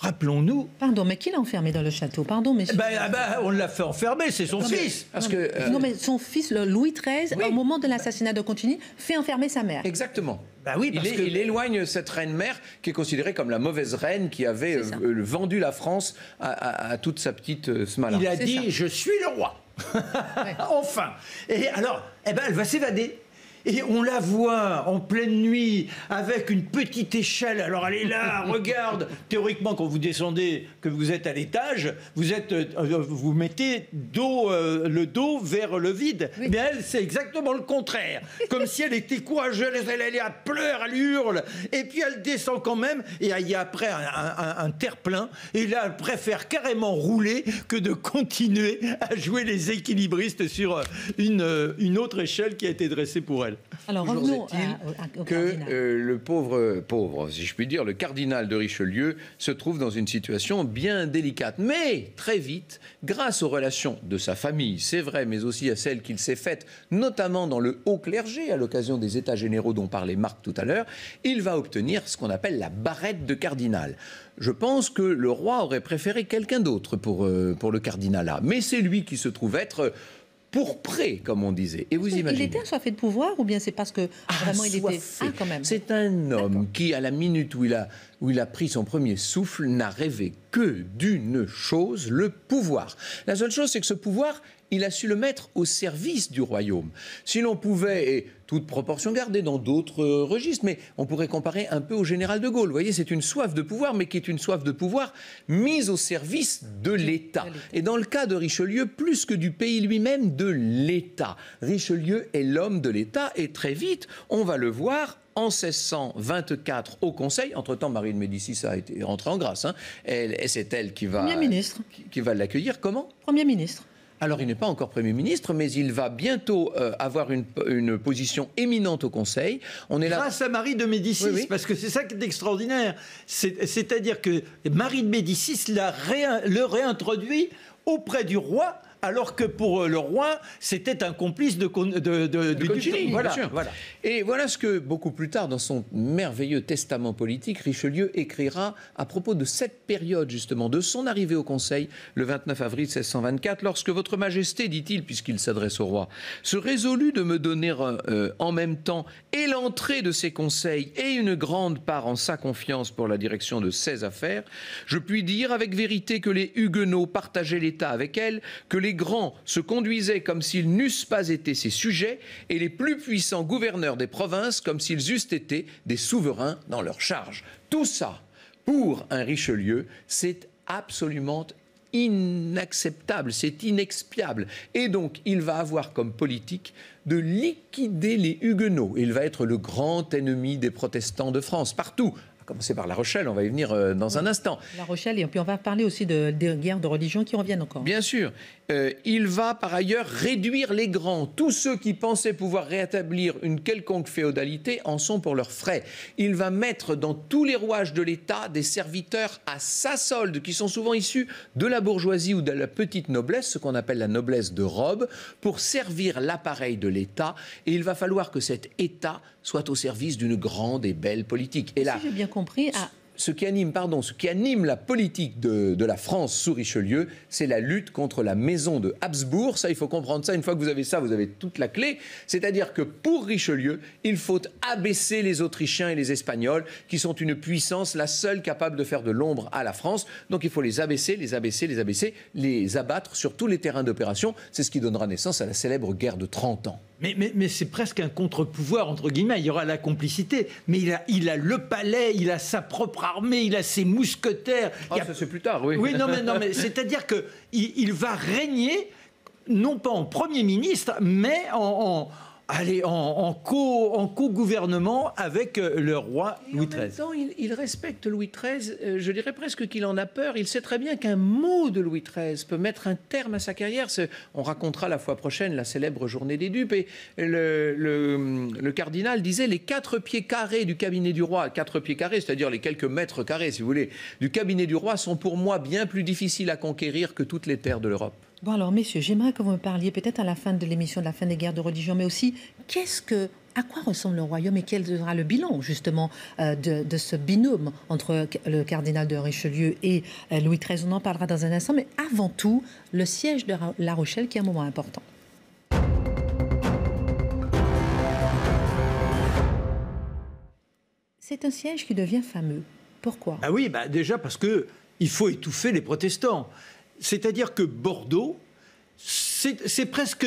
rappelons-nous. Pardon, mais qui l'a enfermé dans le château Pardon, mais. Eh ben, eh ben, on l'a fait enfermer, c'est son fils. parce que, mais euh, son fils, Louis XIII, au moment de l'assassinat de Contigny, fait enfermer sa mère. Exactement. Ben oui, il, éloigne cette reine mère qui est considérée comme la mauvaise reine qui avait euh, euh, vendu la France à, toute sa petite Il a dit Je suis le roi. enfin. Et alors, eh ben, elle va s'évader. Et on la voit en pleine nuit avec une petite échelle. Alors elle est là, regarde. Théoriquement, quand vous descendez, que vous êtes à l'étage, vous êtes, euh, euh, vous mettez dos, euh, le dos vers le vide. Mais elle, c'est exactement le contraire. Comme si elle était courageuse, elle, allait à pleurs, elle hurle. Et puis elle descend quand même. Et il y a après un, terre-plein. Et là, elle préfère carrément rouler que de continuer à jouer les équilibristes sur une, une autre échelle qui a été dressée pour elle. Alors que euh, le pauvre, pauvre, si je puis dire, le cardinal de Richelieu se trouve dans une situation bien délicate. Mais très vite, grâce aux relations de sa famille, c'est vrai, mais aussi à celles qu'il s'est faites, notamment dans le haut clergé, à l'occasion des États généraux dont parlait Marc tout à l'heure, il va obtenir ce qu'on appelle la barrette de cardinal. Je pense que le roi aurait préféré quelqu'un d'autre pour, euh, pour le cardinalat, mais c'est lui qui se trouve être pour prêt, comme on disait. Et vous imaginez. Il était fait de pouvoir ou bien c'est parce que vraiment il était. Ah, quand même. C'est un homme qui, à la minute où il, a, où il a pris son premier souffle, n'a rêvé que d'une chose, le pouvoir. La seule chose, c'est que ce pouvoir, il a su le mettre au service du royaume. Si l'on pouvait, et toute proportion gardée dans d'autres euh, registres, mais on pourrait comparer un peu au général de Gaulle. Vous voyez, c'est une soif de pouvoir, mais qui est une soif de pouvoir mise au service de l'État. Et dans le cas de Richelieu, plus que du pays lui-même, de l'État. Richelieu est l'homme de l'État, et très vite, on va le voir en 1624 au Conseil. Entre-temps, Marie de Médicis a été rentrée en grâce. Hein. et c'est elle qui va, qui va l'accueillir. Comment Premier ministre. Alors, il n'est pas encore Premier ministre, mais il va bientôt euh, avoir une, position éminente au Conseil. On est là... Grâce à Marie de Médicis, parce que c'est ça qui est extraordinaire. C'est-à-dire que Marie de Médicis la le réintroduit auprès du roi alors que pour euh, le roi, c'était un complice de, de, de, Voilà, Et voilà ce que, beaucoup plus tard, dans son merveilleux testament politique, Richelieu écrira à propos de cette période, justement, de son arrivée au Conseil le 29 avril 1624, lorsque Votre Majesté, dit-il, puisqu'il s'adresse au roi, se résolut de me donner euh, euh, en même temps et l'entrée de ses conseils et une grande part en sa confiance pour la direction de ses affaires, je puis dire avec vérité que les Huguenots partageaient l'État avec elle, que les les grands se conduisaient comme s'ils n'eussent pas été ses sujets et les plus puissants gouverneurs des provinces comme s'ils eussent été des souverains dans leur charge. Tout ça, pour un Richelieu, c'est absolument inacceptable, c'est inexpiable. Et donc, il va avoir comme politique de liquider les Huguenots. Il va être le grand ennemi des protestants de France, partout, commencer par La Rochelle, on va y venir euh, dans un instant. La Rochelle, et puis on va parler aussi des guerres de religion qui reviennent encore. Bien sûr. Euh, il va par ailleurs réduire les grands. Tous ceux qui pensaient pouvoir rétablir une quelconque féodalité en sont pour leurs frais. Il va mettre dans tous les rouages de l'État des serviteurs à sa solde, qui sont souvent issus de la bourgeoisie ou de la petite noblesse, ce qu'on appelle la noblesse de robe, pour servir l'appareil de l'État. Et il va falloir que cet État soit au service d'une grande et belle politique. Et là, si j'ai bien compris, ce qui anime, pardon, ce qui anime la politique de, de la France sous Richelieu, c'est la lutte contre la maison de Habsbourg. Ça, il faut comprendre ça. Une fois que vous avez ça, vous avez toute la clé. C'est-à-dire que pour Richelieu, il faut abaisser les Autrichiens et les Espagnols, qui sont une puissance, la seule capable de faire de l'ombre à la France. Donc il faut les abaisser, les abaisser, les abaisser, les abattre sur tous les terrains d'opération. C'est ce qui donnera naissance à la célèbre guerre de 30 ans. Mais, c'est presque un contre-pouvoir, entre guillemets. Il y aura la complicité. Mais il a, le palais, il a sa propre armée, il a ses mousquetaires. Ah, ça, c'est plus tard, oui. Oui, non, mais, non, mais c'est-à-dire qu'il il va régner, non pas en Premier ministre, mais en aller en, co, en gouvernement avec euh, le roi Louis XIII. En il, respecte Louis XIII, euh, je dirais presque qu'il en a peur, il sait très bien qu'un mot de Louis XIII peut mettre un terme à sa carrière. on racontera la fois prochaine la célèbre journée des dupes, et le, cardinal disait les quatre pieds carrés du cabinet du roi, quatre pieds carrés, c'est-à-dire les quelques mètres carrés, si vous voulez, du cabinet du roi sont pour moi bien plus difficiles à conquérir que toutes les terres de l'Europe. Bon alors messieurs, j'aimerais que vous me parliez peut-être à la fin de l'émission de la fin des guerres de religion, mais aussi qu'est-ce que, à quoi ressemble le royaume et quel sera le bilan justement euh, de, ce binôme entre le cardinal de Richelieu et euh, Louis XIII. On en parlera dans un instant, mais avant tout le siège de La Rochelle qui est un moment important. C'est un siège qui devient fameux. Pourquoi Ah oui, bah déjà parce que il faut étouffer les protestants. C'est-à-dire que Bordeaux, c'est presque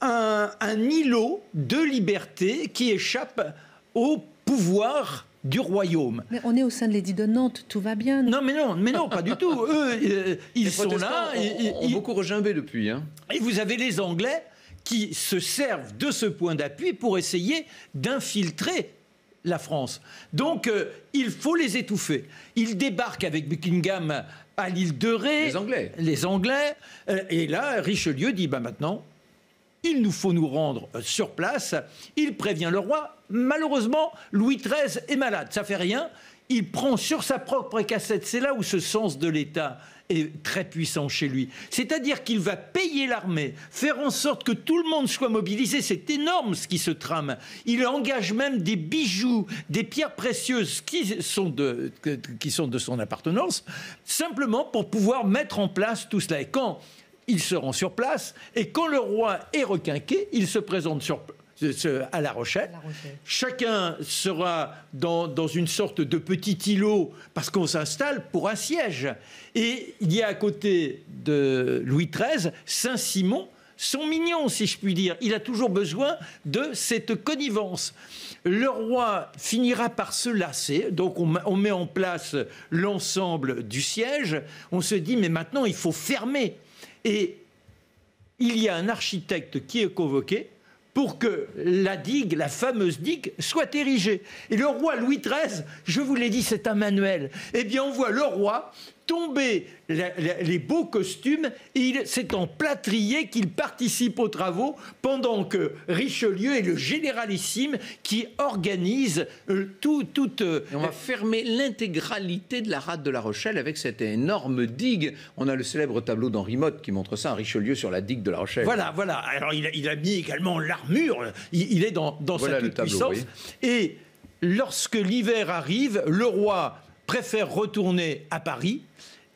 un, îlot de liberté qui échappe au pouvoir du royaume. Mais on est au sein de l'édit de Nantes, tout va bien. Non, mais non, mais non, pas du tout. Eux, euh, ils sont là. Ont, ont, beaucoup regimbé depuis. Hein. Et vous avez les Anglais qui se servent de ce point d'appui pour essayer d'infiltrer la France. Donc, euh, il faut les étouffer. Ils débarquent avec Buckingham à l'île de Ré. Les Anglais. Les euh, Et là, Richelieu dit, bah, maintenant, il nous faut nous rendre euh, sur place. Il prévient le roi. Malheureusement, Louis XIII est malade. Ça fait rien. Il prend sur sa propre cassette. C'est là où ce sens de l'État est très puissant chez lui. C'est-à-dire qu'il va payer l'armée, faire en sorte que tout le monde soit mobilisé. C'est énorme ce qui se trame. Il engage même des bijoux, des pierres précieuses qui sont de, qui sont de son appartenance, simplement pour pouvoir mettre en place tout cela. Et quand il se rend sur place, et quand le roi est requinqué, il se présente sur place à La Rochelle. Chacun sera dans, une sorte de petit îlot parce qu'on s'installe pour un siège. Et il y a à côté de Louis XIII, Saint-Simon, son mignon, si je puis dire. Il a toujours besoin de cette connivence. Le roi finira par se lasser, donc on met en place l'ensemble du siège. On se dit, mais maintenant, il faut fermer. Et il y a un architecte qui est convoqué, pour que la digue, la fameuse digue, soit érigée. Et le roi Louis XIII, je vous l'ai dit, c'est un manuel. Eh bien, on voit le roi tomber les beaux costumes, c'est en plâtrier qu'il participe aux travaux pendant que Richelieu est le généralissime qui organise euh, tout. tout euh, on va fermer l'intégralité de la rade de La Rochelle avec cette énorme digue. On a le célèbre tableau d'Henri Motte qui montre ça, Richelieu sur la digue de La Rochelle. Voilà, voilà. Alors il a, mis également l'armure, il, est dans, dans sa puissance. Et lorsque l'hiver arrive, le roi préfère retourner à Paris.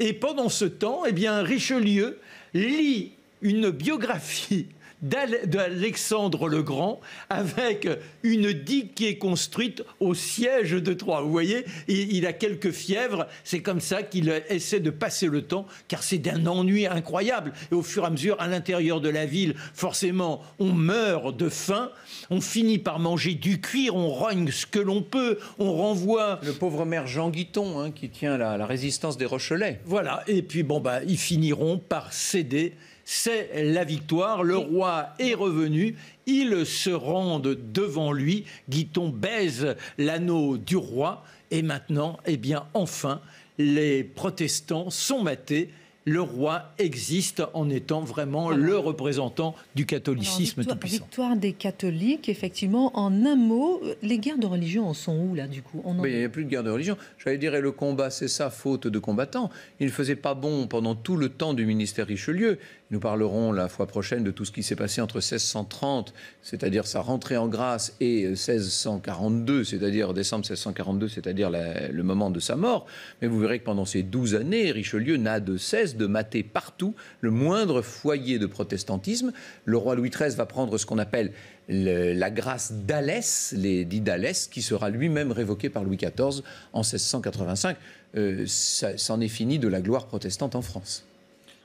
Et pendant ce temps, eh bien, Richelieu lit une biographie d'Alexandre le Grand avec une digue qui est construite au siège de Troyes Vous voyez, il, a quelques fièvres, c'est comme ça qu'il essaie de passer le temps, car c'est d'un ennui incroyable. Et au fur et à mesure, à l'intérieur de la ville, forcément, on meurt de faim, on finit par manger du cuir, on rogne ce que l'on peut, on renvoie... Le pauvre maire Jean Guiton, hein, qui tient la, la résistance des Rochelais. Voilà, et puis bon, bah, ils finiront par céder c'est la victoire. Le roi est revenu. Ils se rendent devant lui. Guiton baise l'anneau du roi. Et maintenant, eh bien, enfin, les protestants sont matés le roi existe en étant vraiment le représentant du catholicisme tout puissant. Victoire des catholiques, effectivement. En un mot, les guerres de religion en sont où là du coup il n'y a plus de guerre de religion. J'allais dire, et le combat, c'est ça, faute de combattants. Il ne faisait pas bon pendant tout le temps du ministère Richelieu. Nous parlerons la fois prochaine de tout ce qui s'est passé entre 1630, c'est-à-dire sa rentrée en grâce, et 1642, euh, c'est-à-dire décembre 1642, c'est-à-dire le moment de sa mort. Mais vous verrez que pendant ces douze années, Richelieu n'a de cesse de mater partout le moindre foyer de protestantisme. Le roi Louis XIII va prendre ce qu'on appelle la grâce d'Alès, les dits d'Alès, qui sera lui-même révoqué par Louis XIV en 1685. Euh, c'en est fini de la gloire protestante en France.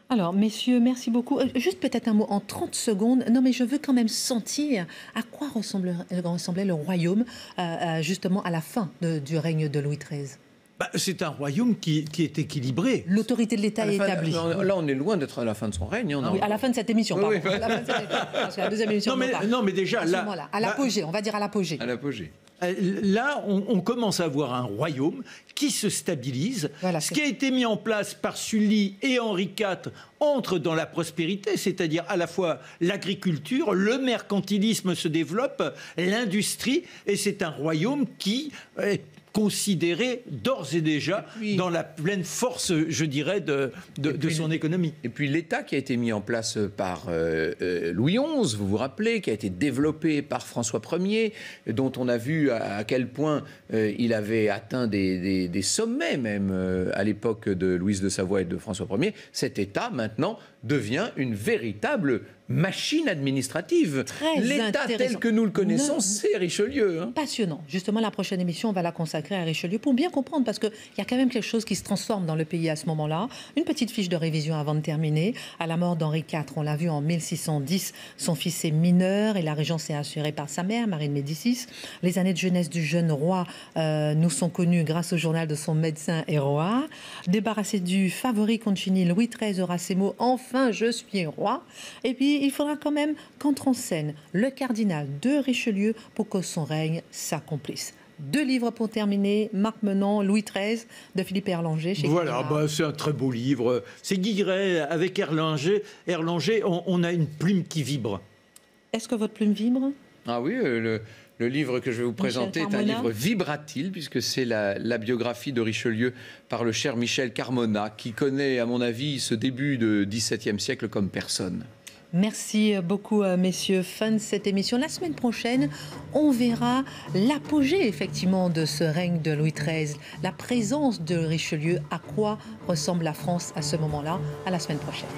Alors, messieurs, merci beaucoup. Euh, juste peut-être un mot en 30 secondes. Non, mais je veux quand même sentir à quoi euh, ressemblait le royaume, euh, justement, à la fin du règne de Louis XIII. Bah, c'est un royaume qui, est équilibré. L'autorité de l'État est établie. là, on est loin d'être à la fin de son règne. Hein, ah oui, à la fin de cette émission, pardon. À la fin de deuxième émission. Non, mais, non, mais déjà, là, à l'apogée, on va dire à l'apogée. À l'apogée. Euh, là, on, commence à voir un royaume qui se stabilise. ce qui a été mis en place par Sully et Henri IV entre dans la prospérité, c'est-à-dire à la fois l'agriculture, le mercantilisme se développe, l'industrie, et c'est un royaume qui est considéré d'ores et déjà dans la pleine force, je dirais, de, de, son économie. Et puis l'État qui a été mis en place par euh, euh, Louis XI, vous vous rappelez, qui a été développé par François Ier, dont on a vu à, quel point euh, il avait atteint des, des sommets même à l'époque de Louise de Savoie et de François Ier, cet État maintenant devient une véritable machine administrative. L'État tel que nous le connaissons, c'est Richelieu. Hein. Passionnant. Justement, la prochaine émission, on va la consacrer à Richelieu pour bien comprendre, parce qu'il y a quand même quelque chose qui se transforme dans le pays à ce moment-là. Une petite fiche de révision avant de terminer. À la mort d'Henri IV, on l'a vu en 1610, son fils est mineur et la régence est assurée par sa mère, Marie de Médicis. Les années de jeunesse du jeune roi euh, nous sont connues grâce au journal de son médecin roi. Débarrassé du favori Concini, Louis XIII aura ses mots « Enfin, je suis roi ». Et puis, il faudra quand même qu'entre en scène le cardinal de Richelieu pour que son règne s'accomplisse. Deux livres pour terminer, Marc Menon, Louis XIII de Philippe Erlanger. voilà, bah, c'est un très beau livre. C'est Guigret avec Erlanger. Erlanger, on, a une plume qui vibre. Est-ce que votre plume vibre Ah oui, euh, le, livre que je vais vous présenter est un livre vibratile, puisque c'est la, biographie de Richelieu par le cher Michel Carmona, qui connaît, à mon avis, ce début de XVIIe siècle comme personne. Merci beaucoup, messieurs Fin de cette émission. La semaine prochaine, on verra l'apogée, effectivement, de ce règne de Louis XIII, la présence de Richelieu, à quoi ressemble la France à ce moment-là. À la semaine prochaine.